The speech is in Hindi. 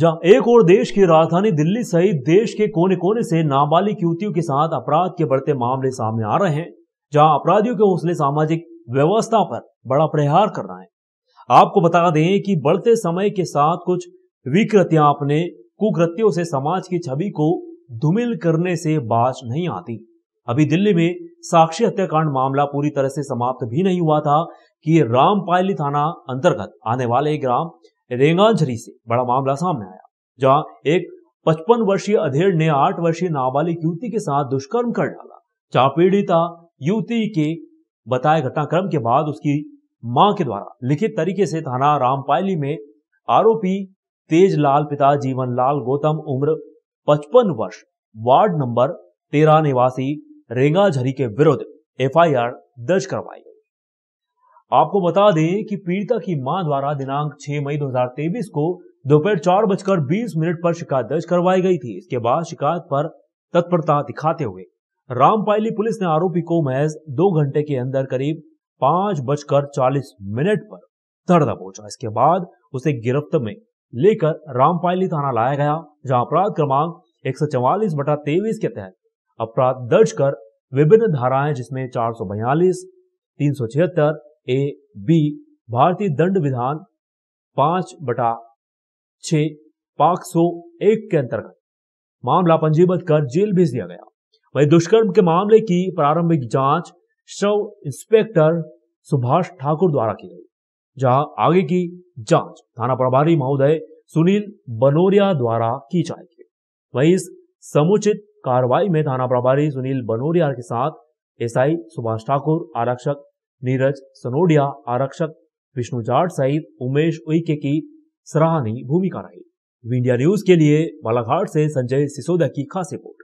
जहां एक और देश की राजधानी दिल्ली सहित देश के कोने कोने से नाबालिग युवतियों के साथ अपराध के बढ़ते मामले सामने आ रहे हैं जहां अपराधियों के हौसले सामाजिक व्यवस्था पर बड़ा प्रहार कर रहे हैं आपको बता दें कि बढ़ते समय के साथ कुछ विकृतियां अपने कुकृत्यों से समाज की छवि को धुमिल करने से बाज नहीं आती अभी दिल्ली में साक्षी हत्याकांड मामला पूरी तरह से समाप्त भी नहीं हुआ था कि रामपायली थाना अंतर्गत आने वाले ग्राम रेंगाझरी से बड़ा मामला सामने आया जहां एक 55 वर्षीय अधेड़ ने 8 वर्षीय नाबालिग युवती के साथ दुष्कर्म कर डाला जहां पीड़िता युवती के बताए घटनाक्रम के बाद उसकी मां के द्वारा लिखित तरीके से थाना रामपायली में आरोपी तेजलाल पिता जीवन लाल गौतम उम्र 55 वर्ष वार्ड नंबर तेरह निवासी रेंगाझरी के विरुद्ध एफआईआर दर्ज करवाई आपको बता दें कि पीड़िता की मां द्वारा दिनांक 6 मई 2023 को दोपहर चार बजकर बीस मिनट पर शिकायत दर्ज करवाई गई थी इसके बाद शिकायत पर तत्परता दिखाते हुए रामपाली पुलिस ने आरोपी को महज दो घंटे के अंदर करीब पांच बजकर चालीस मिनट पर तरदा पहुंचा इसके बाद उसे गिरफ्त में लेकर रामपाली थाना लाया गया जहां अपराध क्रमांक एक सौ चौवालीस बटा तेईस के तहत अपराध दर्ज कर विभिन्न धाराएं जिसमें चार सौ बयालीस तीन सौ छिहत्तर ए बी भारतीय दंड विधान पांच बटा छ पाक सो एक के अंतर्गत मामला पंजीबद्ध कर जेल भेज दिया गया वही दुष्कर्म के मामले की प्रारंभिक जांच शव इंस्पेक्टर सुभाष ठाकुर द्वारा की गई जहां आगे की जांच थाना प्रभारी महोदय सुनील बनोरिया द्वारा की जाएगी वही इस समुचित कार्रवाई में थाना प्रभारी सुनील बनोरिया के साथ एसआई सुभाष ठाकुर आरक्षक नीरज सनोडिया आरक्षक विष्णु जाट सहित उमेश उइके की सराहनीय भूमिका रही इंडिया न्यूज के लिए बालाघाट से संजय सिसोदा की खास रिपोर्ट